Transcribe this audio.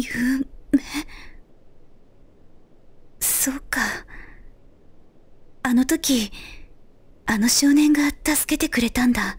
夢そうかあの時あの少年が助けてくれたんだ